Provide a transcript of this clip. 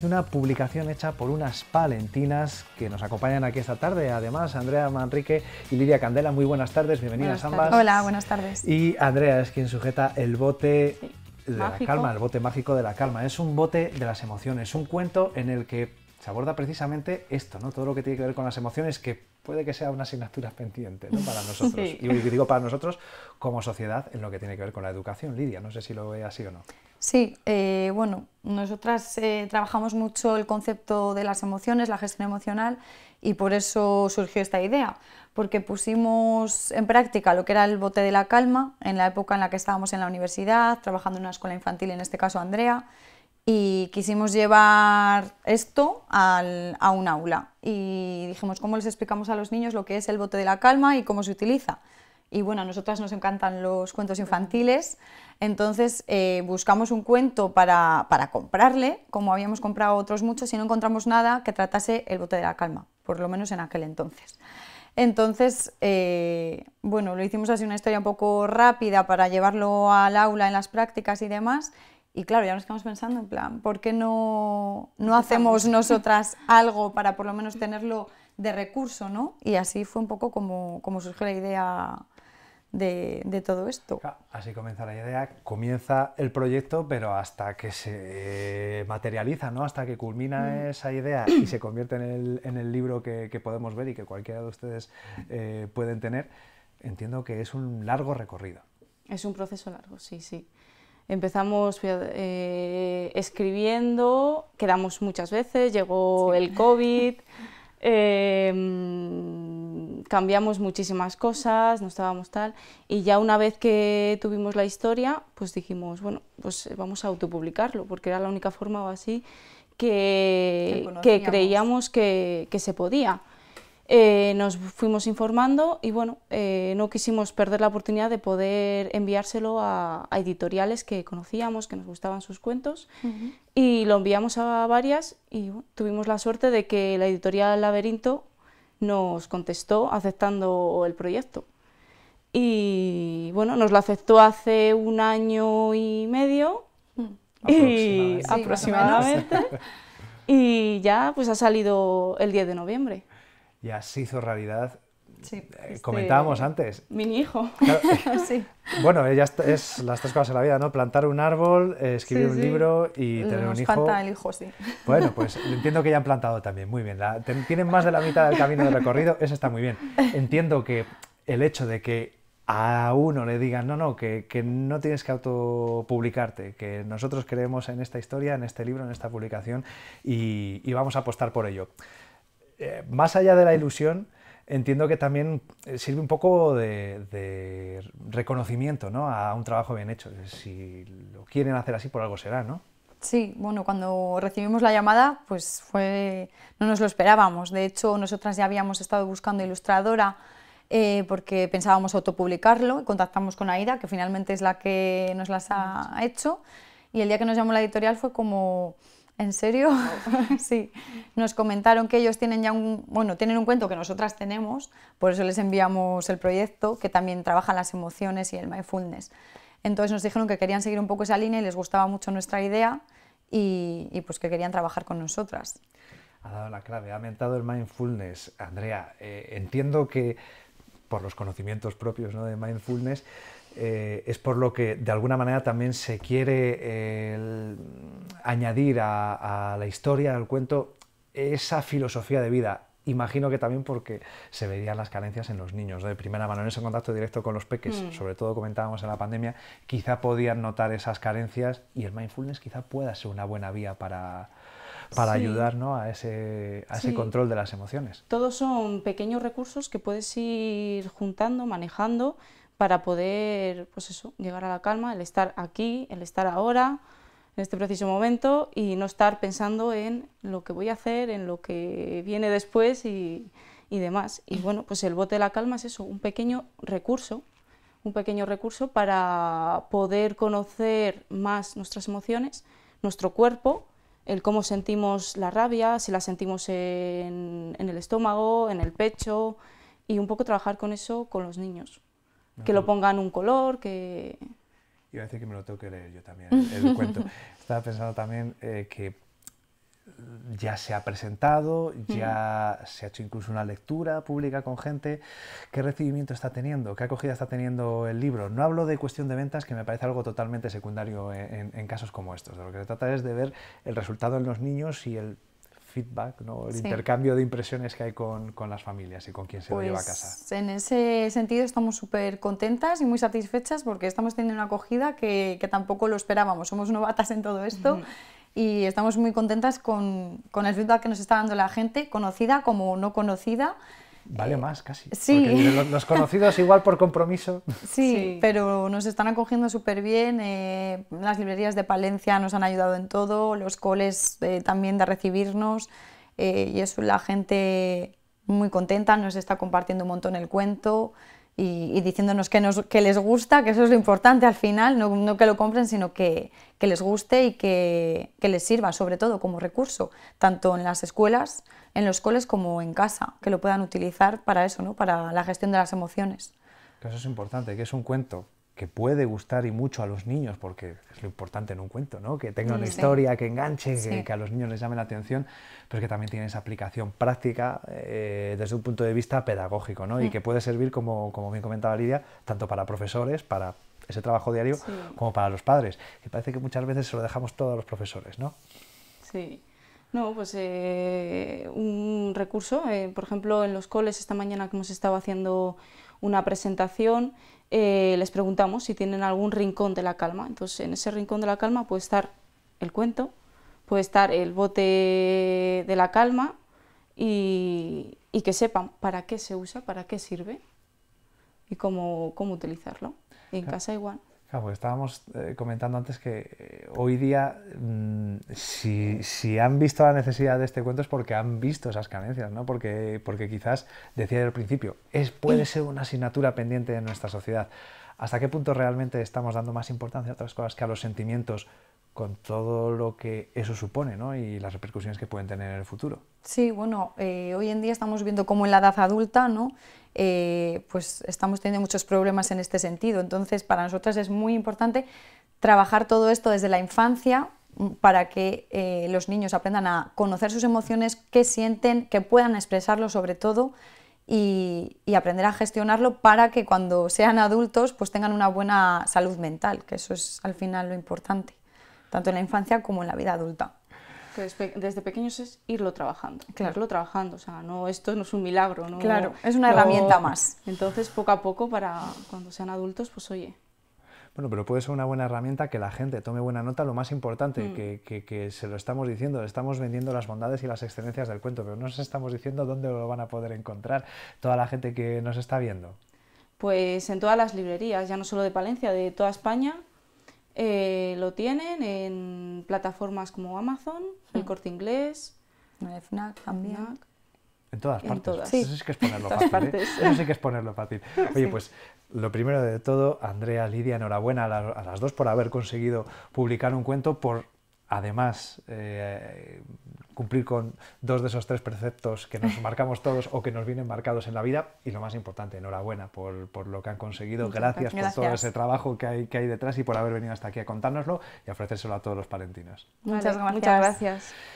Una publicación hecha por unas palentinas que nos acompañan aquí esta tarde. Además, Andrea Manrique y Lidia Candela, muy buenas tardes, bienvenidas ambas. Hola, buenas tardes. Y Andrea es quien sujeta el bote de la calma, el bote mágico de la calma. Es un bote de las emociones, un cuento en el que se aborda precisamente esto, ¿no? Todo lo que tiene que ver con las emociones, que puede que sea una asignatura pendiente para nosotros. Y digo para nosotros como sociedad en lo que tiene que ver con la educación. Lidia, no sé si lo ve así o no. Sí, eh, bueno, nosotras eh, trabajamos mucho el concepto de las emociones, la gestión emocional, y por eso surgió esta idea, porque pusimos en práctica lo que era el bote de la calma en la época en la que estábamos en la universidad, trabajando en una escuela infantil, en este caso Andrea, y quisimos llevar esto a un aula. Y dijimos, ¿cómo les explicamos a los niños lo que es el bote de la calma y cómo se utiliza? Y bueno, a nosotras nos encantan los cuentos infantiles, entonces eh, buscamos un cuento para, para, comprarle, como habíamos comprado otros muchos, y no encontramos nada que tratase el bote de la calma, por lo menos en aquel entonces. Entonces, eh, bueno, lo hicimos así una historia un poco rápida para llevarlo al aula en las prácticas y demás. Y claro, ya nos quedamos pensando en plan, ¿por qué no, no hacemos nosotras algo para por lo menos tenerlo de recurso, ¿no? Y así fue un poco como, como surgió la idea de, todo esto. Así comienza la idea, comienza el proyecto, pero hasta que se materializa, ¿no? hasta que culmina mm. esa idea y se convierte en el, en el libro que, que, podemos ver y que cualquiera de ustedes eh, pueden tener, entiendo que es un largo recorrido. Es un proceso largo, sí, sí. Empezamos eh, escribiendo, quedamos muchas veces, llegó el COVID. Em, cambiamos muchísimas cosas, no estábamos tal, y ya una vez que tuvimos la historia, pues dijimos, bueno, pues eh, vamos a autopublicarlo, porque era la única forma o así que, creíamos que, se podía. Eh, nos fuimos informando y bueno, eh, no quisimos perder la oportunidad de poder enviárselo a, editoriales que conocíamos, que nos gustaban sus cuentos y lo enviamos a varias y tuvimos la suerte de que la editorial Laberinto nos contestó aceptando el proyecto. Y bueno, nos lo aceptó hace un año y medio mm. aproximadamente. y ya pues ha salido el 10 de noviembre. Y así hizo realidad. Sí, eh, este comentábamos antes. Mi hijo. Bueno, ya es las tres cosas de la vida, ¿no? Plantar un árbol, escribir un libro y tener un hijo. falta el hijo, sí. Bueno, pues entiendo que ya han plantado también, muy bien. tienen más de la mitad del camino de recorrido, eso está muy bien. Entiendo que el hecho de que a uno le digan, no, no, que, que, no tienes que autopublicarte, que nosotros creemos en esta historia, en este libro, en esta publicación y, y vamos a apostar por ello. Eh, más allá de la ilusión, entiendo que también eh, sirve un poco de, reconocimiento ¿no? a un trabajo bien hecho. Si lo quieren hacer así, por algo será, ¿no? Sí, bueno, cuando recibimos la llamada, pues fue, no nos lo esperábamos. De hecho, nosotras ya habíamos estado buscando ilustradora eh, porque pensábamos autopublicarlo. Contactamos con Aida, que finalmente es la que nos las ha hecho. Y el día que nos llamó la editorial fue como, ¿En serio? sí. Nos comentaron que ellos tienen ya un, bueno, tienen un cuento que nosotras tenemos, por eso les enviamos el proyecto, que también trabaja las emociones y el mindfulness. Entonces nos dijeron que querían seguir un poco esa línea y les gustaba mucho nuestra idea y, pues que querían trabajar con nosotras. Ha dado la clave, ha aumentado el mindfulness. Andrea, eh, entiendo que por los conocimientos propios ¿no? de mindfulness, eh, es por lo que de alguna manera también se quiere eh, añadir a, la historia, al cuento, esa filosofía de vida. Imagino que también porque se verían las carencias en los niños de primera mano, en ese contacto directo con los peques, mm. sobre todo comentábamos en la pandemia, quizá podían notar esas carencias y el mindfulness quizá pueda ser una buena vía para, para ayudar a, ese, ese, control de las emociones. Todos son pequeños recursos que puedes ir juntando, manejando para poder, pues eso, llegar a la calma, el estar aquí, el estar ahora, en este preciso momento, y no estar pensando en lo que voy a hacer, en lo que viene después y, demás. Y mm. bueno, pues el bote de la calma es eso, un pequeño recurso, un pequeño recurso para poder conocer más nuestras emociones, nuestro cuerpo, el cómo sentimos la rabia, si la sentimos en el estómago, en el pecho, y un poco trabajar con eso con los niños que lo pongan un color, que... Iba a decir que me lo tengo que leer yo también, el, cuento. Estaba pensando también eh, que ya se ha presentado, mm. ya se ha hecho incluso una lectura pública con gente. ¿Qué recibimiento está teniendo? ¿Qué acogida está teniendo el libro? No hablo de cuestión de ventas, que me parece algo totalmente secundario en, en casos como estos. De lo que se trata es de ver el resultado en los niños y el feedback, ¿no? el intercambio de impresiones que hay con, con, las familias y con quien se lo lleva a pues casa. En ese sentido estamos súper contentas y muy satisfechas porque estamos teniendo una acogida que, que tampoco lo esperábamos. Somos novatas en todo esto. Y estamos muy contentas con, con el feedback que nos está dando la gente, conocida como no conocida, Vale más casi. Sí. Los, conocidos igual por compromiso. Sí, pero nos están acogiendo súper bien. Eh, las librerías de Palencia nos han ayudado en todo, los coles eh, también de recibirnos. Eh, y es la gente muy contenta, nos está compartiendo un montón el cuento y, diciéndonos que, nos, que, les gusta, que eso es lo importante al final, no, que lo compren, sino que, les guste y que, les sirva, sobre todo como recurso, tanto en las escuelas, en los coles como en casa, que lo puedan utilizar para eso, ¿no? para la gestión de las emociones. Eso es importante, que es un cuento, que puede gustar y mucho a los niños, porque es lo importante en un cuento, ¿no? Que tenga una historia, que enganche, que, a los niños les llame la atención, pero que también tiene esa aplicación práctica eh, desde un punto de vista pedagógico, ¿no? Y que puede servir, como, como bien comentaba Lidia, tanto para profesores, para ese trabajo diario, como para los padres. Y parece que muchas veces se lo dejamos todo a los profesores, ¿no? Sí. No, pues eh, un recurso, eh, por ejemplo, en los coles esta mañana que hemos estado haciendo una presentación, eh, les preguntamos si tienen algún rincón de la calma. Entonces, en ese rincón de la calma puede estar el cuento, puede estar el bote de la calma y, que sepan para qué se usa, para qué sirve y cómo, cómo utilizarlo. en casa igual. Claro, porque estábamos eh, comentando antes que eh, hoy día, mm, si, han visto la necesidad de este cuento es porque han visto esas carencias, Porque, quizás, decía al principio, es, puede ser una asignatura pendiente de nuestra sociedad. ¿Hasta qué punto realmente estamos dando más importancia a otras cosas que a los sentimientos con todo lo que eso supone y las repercusiones que pueden tener en el futuro. Sí, bueno, eh, hoy en día estamos viendo cómo en la edad adulta ¿no? Eh, pues estamos teniendo muchos problemas en este sentido. Entonces, para nosotras es muy importante trabajar todo esto desde la infancia mm, para que eh, los niños aprendan a conocer sus emociones, qué sienten, que puedan expresarlo sobre todo y, aprender a gestionarlo para que cuando sean adultos pues tengan una buena salud mental, que eso es al final lo importante, tanto en la infancia como en la vida adulta. desde, pequeños es irlo trabajando, claro. trabajando, o sea, no, esto no es un milagro, claro, es una herramienta más. Entonces, poco a poco, para cuando sean adultos, pues oye, bueno, pero puede ser una buena herramienta que la gente tome buena nota. Lo más importante, mm. que, se lo estamos diciendo, estamos vendiendo las bondades y las excelencias del cuento, pero no nos estamos diciendo dónde lo van a poder encontrar toda la gente que nos está viendo. Pues en todas las librerías, ya no solo de Palencia, de toda España, eh, lo tienen en plataformas como Amazon, el mm. Corte Inglés, FNAC también. En todas partes. Sí. Eso sí que es ponerlo fácil. fácil. Oye, pues lo primero de todo, Andrea, Lidia, enhorabuena a, las dos por haber conseguido publicar un cuento, por además eh, cumplir con dos de esos tres preceptos que nos marcamos todos o que nos vienen marcados en la vida. Y lo más importante, enhorabuena por, por lo que han conseguido. Gracias, por todo ese trabajo que hay, que hay detrás y por haber venido hasta aquí a contárnoslo y ofrecérselo a todos los palentinos. muchas gracias.